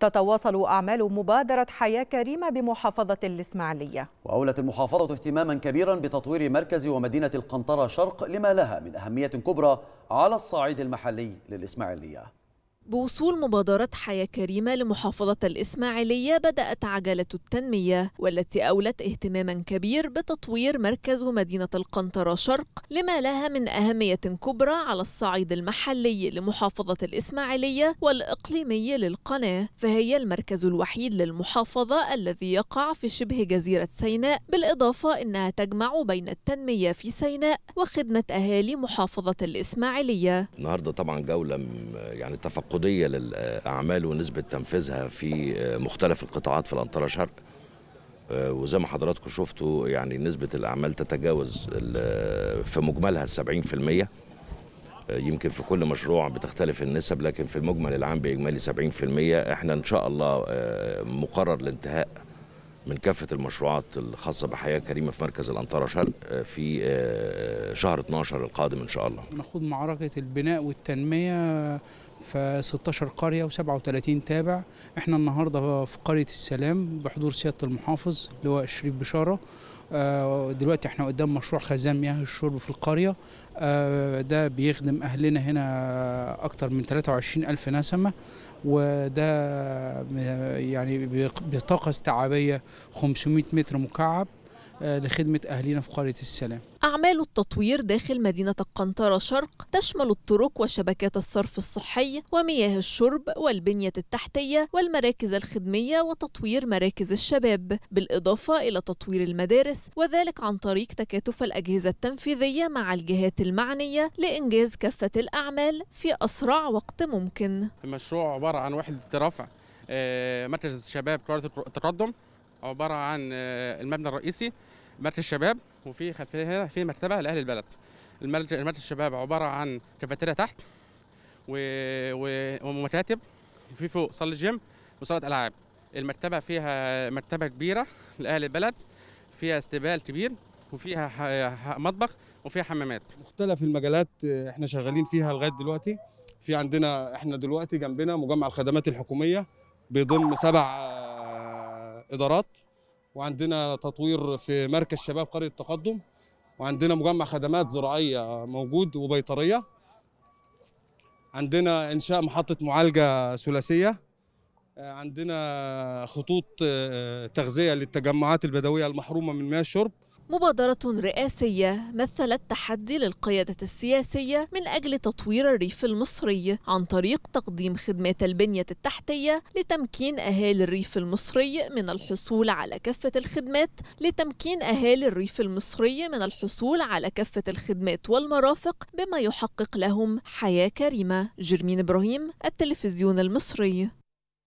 تتواصل أعمال مبادرة حياة كريمة بمحافظة الإسماعيلية وأولت المحافظة اهتماما كبيرا بتطوير مركز ومدينة القنطرة شرق لما لها من أهمية كبرى على الصعيد المحلي للإسماعيلية بوصول مبادرة حياة كريمة لمحافظة الإسماعيلية بدأت عجلة التنمية والتي أولت اهتماما كبير بتطوير مركز مدينة القنطرة شرق لما لها من أهمية كبرى على الصعيد المحلي لمحافظة الإسماعيلية والإقليمي للقناة فهي المركز الوحيد للمحافظة الذي يقع في شبه جزيرة سيناء بالإضافة أنها تجمع بين التنمية في سيناء وخدمة أهالي محافظة الإسماعيلية النهاردة طبعا جولة يعني تفقد التناقضيه للاعمال ونسبه تنفيذها في مختلف القطاعات في الانطره شرق آه، وزي ما حضراتكم شفتوا يعني نسبه الاعمال تتجاوز في مجملها ال 70% آه، يمكن في كل مشروع بتختلف النسب لكن في المجمل العام باجمالي 70% احنا ان شاء الله آه، مقرر الانتهاء من كافة المشروعات الخاصة بحياة كريمة في مركز الأنطرة شرق آه، في آه، شهر 12 القادم إن شاء الله نخوض معركة البناء والتنمية في 16 قرية و37 تابع احنا النهاردة في قرية السلام بحضور سيادة المحافظ لواء الشريف بشارة آه، دلوقتي احنا قدام مشروع خزان يعني مياه الشرب في القرية آه، ده بيخدم أهلنا هنا أكتر من 23 ألف نسمة وده يعني بطاقة استيعابية 500 متر مكعب آه، لخدمة أهلنا في قرية السلام أعمال التطوير داخل مدينة القنطرة شرق تشمل الطرق وشبكات الصرف الصحي ومياه الشرب والبنية التحتية والمراكز الخدمية وتطوير مراكز الشباب بالإضافة إلى تطوير المدارس وذلك عن طريق تكاتف الأجهزة التنفيذية مع الجهات المعنية لإنجاز كافة الأعمال في أسرع وقت ممكن المشروع عبارة عن وحدة رفع آه، مركز الشباب قرية التقدم عباره عن آه، المبنى الرئيسي مركز الشباب وفي خلفيها في مكتبه لاهل البلد المركز الشباب عباره عن كافيتيريا تحت ومكاتب وفي فوق صاله جيم وصاله العاب المكتبه فيها مكتبه كبيره لاهل البلد فيها استبال كبير وفيها مطبخ وفيها حمامات مختلف المجالات احنا شغالين فيها لغايه دلوقتي في عندنا احنا دلوقتي جنبنا مجمع الخدمات الحكوميه بيضم سبع ادارات وعندنا تطوير في مركز شباب قريه التقدم وعندنا مجمع خدمات زراعيه موجود وبيطريه عندنا انشاء محطه معالجه ثلاثيه عندنا خطوط آه، تغذيه للتجمعات البدويه المحرومه من مياه الشرب مبادرة رئاسية مثلت تحدي للقيادة السياسية من أجل تطوير الريف المصري عن طريق تقديم خدمات البنية التحتية لتمكين أهالي الريف المصري من الحصول على كافة الخدمات لتمكين أهالي الريف المصري من الحصول على كافة الخدمات والمرافق بما يحقق لهم حياة كريمة جرمين إبراهيم التلفزيون المصري